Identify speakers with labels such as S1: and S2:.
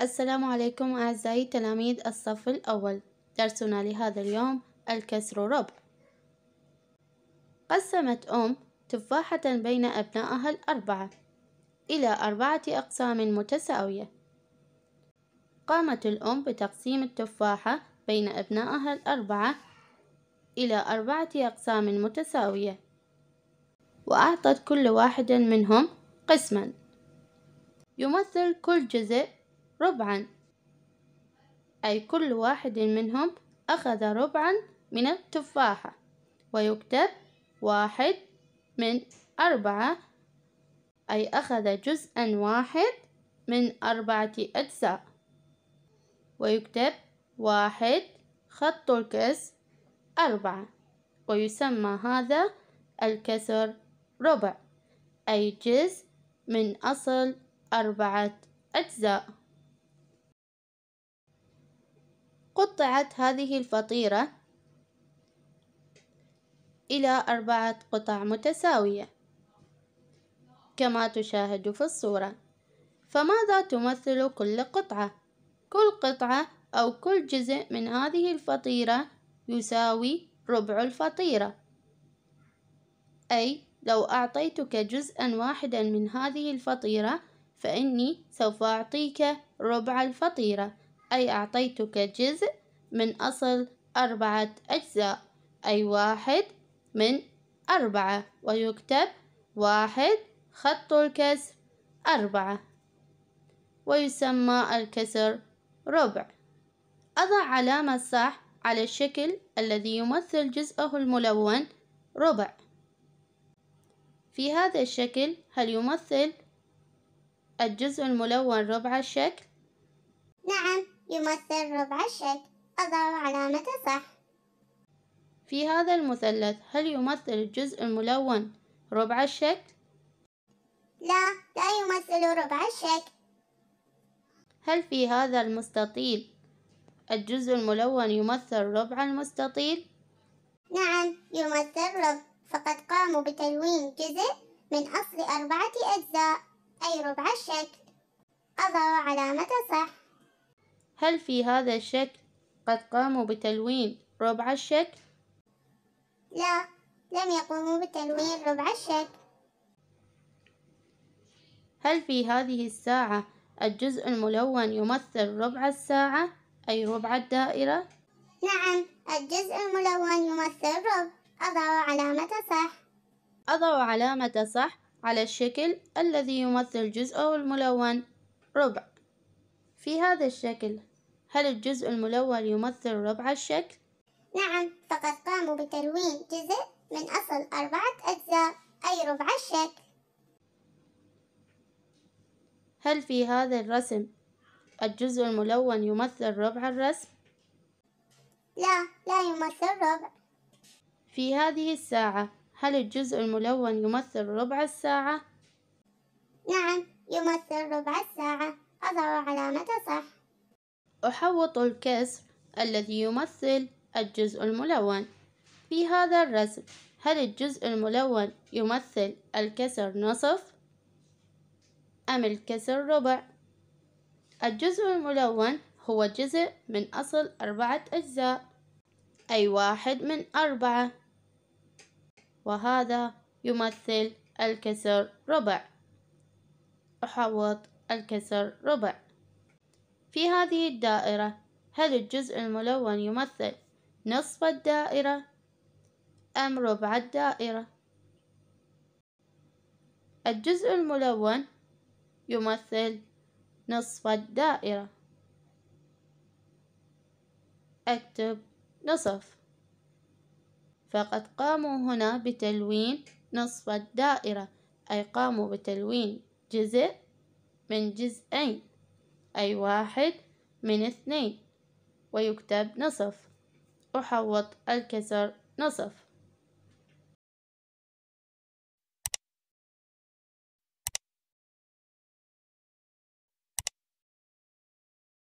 S1: السلام عليكم أعزائي تلاميذ الصف الأول درسنا لهذا اليوم الكسر ربع قسمت أم تفاحة بين أبنائها الأربعة إلى أربعة أقسام متساوية قامت الأم بتقسيم التفاحة بين أبنائها الأربعة إلى أربعة أقسام متساوية وأعطت كل واحد منهم قسمًا يمثل كل جزء ربعا أي كل واحد منهم أخذ ربعا من التفاحة ويكتب واحد من أربعة أي أخذ جزءا واحد من أربعة أجزاء ويكتب واحد خط الكسر أربعة ويسمى هذا الكسر ربع أي جزء من أصل أربعة أجزاء قطعت هذه الفطيرة إلى أربعة قطع متساوية كما تشاهد في الصورة فماذا تمثل كل قطعة؟ كل قطعة أو كل جزء من هذه الفطيرة يساوي ربع الفطيرة أي لو أعطيتك جزءا واحدا من هذه الفطيرة فإني سوف أعطيك ربع الفطيرة أي أعطيتك جزء من أصل أربعة أجزاء أي واحد من أربعة ويكتب واحد خط الكسر أربعة ويسمى الكسر ربع أضع علامة صح على الشكل الذي يمثل جزءه الملون ربع في هذا الشكل هل يمثل الجزء الملون ربع الشكل؟ نعم يمثل ربع الشكل أضع علامة صح في هذا المثلث هل يمثل الجزء الملون ربع الشكل؟ لا لا يمثل ربع الشكل هل في هذا المستطيل الجزء الملون يمثل ربع المستطيل؟ نعم يمثل ربع فقد قاموا بتلوين جزء من أصل أربعة أجزاء أي ربع الشكل أضع علامة صح هل في هذا الشكل قد قاموا بتلوين ربع الشكل؟ لا لم يقوموا بتلوين ربع الشكل هل في هذه الساعة الجزء الملون يمثل ربع الساعة أي ربع الدائرة؟ نعم الجزء الملون يمثل ربع أضع علامة صح أضع علامة صح على الشكل الذي يمثل جزءه الملون ربع في هذا الشكل هل الجزء الملون يمثل ربع الشكل؟ نعم فقد قاموا بتلوين جزء من أصل أربعة أجزاء أي ربع الشكل هل في هذا الرسم الجزء الملون يمثل ربع الرسم؟ لا لا يمثل ربع في هذه الساعة هل الجزء الملون يمثل ربع الساعة؟ نعم يمثل ربع الساعة أضع علامة صح أحوط الكسر الذي يمثل الجزء الملون في هذا الرسم هل الجزء الملون يمثل الكسر نصف أم الكسر ربع؟ الجزء الملون هو جزء من أصل أربعة أجزاء أي واحد من أربعة وهذا يمثل الكسر ربع أحوط الكسر ربع في هذه الدائرة هل الجزء الملون يمثل نصف الدائرة أم ربع الدائرة؟ الجزء الملون يمثل نصف الدائرة أكتب نصف فقد قاموا هنا بتلوين نصف الدائرة أي قاموا بتلوين جزء من جزئين أي واحد من اثنين ويكتب نصف أحوط الكسر نصف